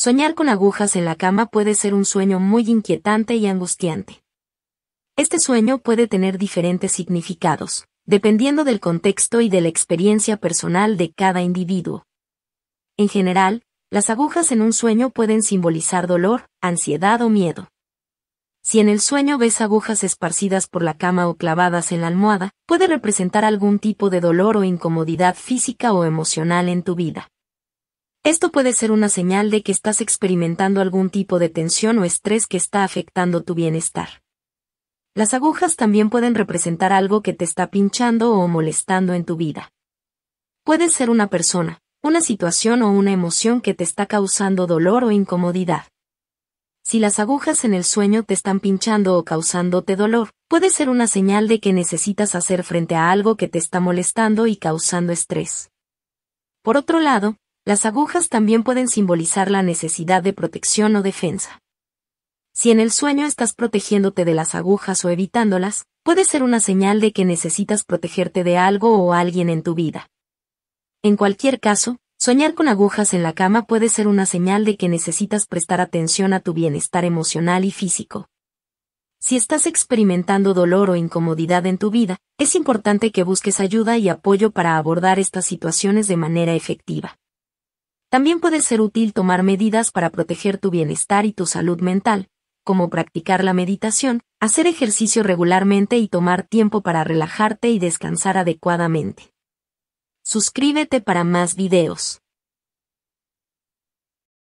Soñar con agujas en la cama puede ser un sueño muy inquietante y angustiante. Este sueño puede tener diferentes significados, dependiendo del contexto y de la experiencia personal de cada individuo. En general, las agujas en un sueño pueden simbolizar dolor, ansiedad o miedo. Si en el sueño ves agujas esparcidas por la cama o clavadas en la almohada, puede representar algún tipo de dolor o incomodidad física o emocional en tu vida. Esto puede ser una señal de que estás experimentando algún tipo de tensión o estrés que está afectando tu bienestar. Las agujas también pueden representar algo que te está pinchando o molestando en tu vida. Puede ser una persona, una situación o una emoción que te está causando dolor o incomodidad. Si las agujas en el sueño te están pinchando o causándote dolor, puede ser una señal de que necesitas hacer frente a algo que te está molestando y causando estrés. Por otro lado, las agujas también pueden simbolizar la necesidad de protección o defensa. Si en el sueño estás protegiéndote de las agujas o evitándolas, puede ser una señal de que necesitas protegerte de algo o alguien en tu vida. En cualquier caso, soñar con agujas en la cama puede ser una señal de que necesitas prestar atención a tu bienestar emocional y físico. Si estás experimentando dolor o incomodidad en tu vida, es importante que busques ayuda y apoyo para abordar estas situaciones de manera efectiva. También puede ser útil tomar medidas para proteger tu bienestar y tu salud mental, como practicar la meditación, hacer ejercicio regularmente y tomar tiempo para relajarte y descansar adecuadamente. Suscríbete para más videos.